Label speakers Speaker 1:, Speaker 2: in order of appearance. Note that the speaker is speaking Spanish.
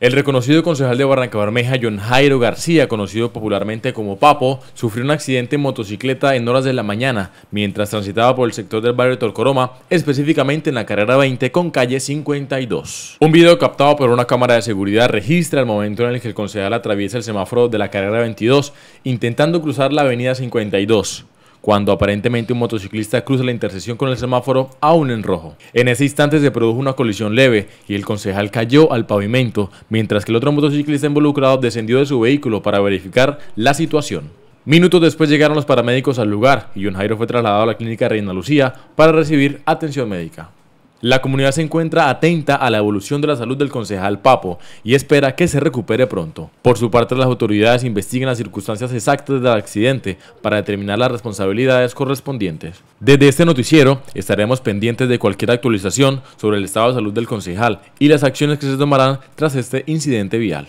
Speaker 1: El reconocido concejal de Barranca Bermeja, John Jairo García, conocido popularmente como Papo, sufrió un accidente en motocicleta en horas de la mañana mientras transitaba por el sector del barrio Torcoroma, específicamente en la carrera 20 con calle 52. Un video captado por una cámara de seguridad registra el momento en el que el concejal atraviesa el semáforo de la carrera 22 intentando cruzar la avenida 52 cuando aparentemente un motociclista cruza la intersección con el semáforo aún en rojo. En ese instante se produjo una colisión leve y el concejal cayó al pavimento, mientras que el otro motociclista involucrado descendió de su vehículo para verificar la situación. Minutos después llegaron los paramédicos al lugar y un Jairo fue trasladado a la clínica Reina Lucía para recibir atención médica. La comunidad se encuentra atenta a la evolución de la salud del concejal Papo y espera que se recupere pronto. Por su parte, las autoridades investigan las circunstancias exactas del accidente para determinar las responsabilidades correspondientes. Desde este noticiero estaremos pendientes de cualquier actualización sobre el estado de salud del concejal y las acciones que se tomarán tras este incidente vial.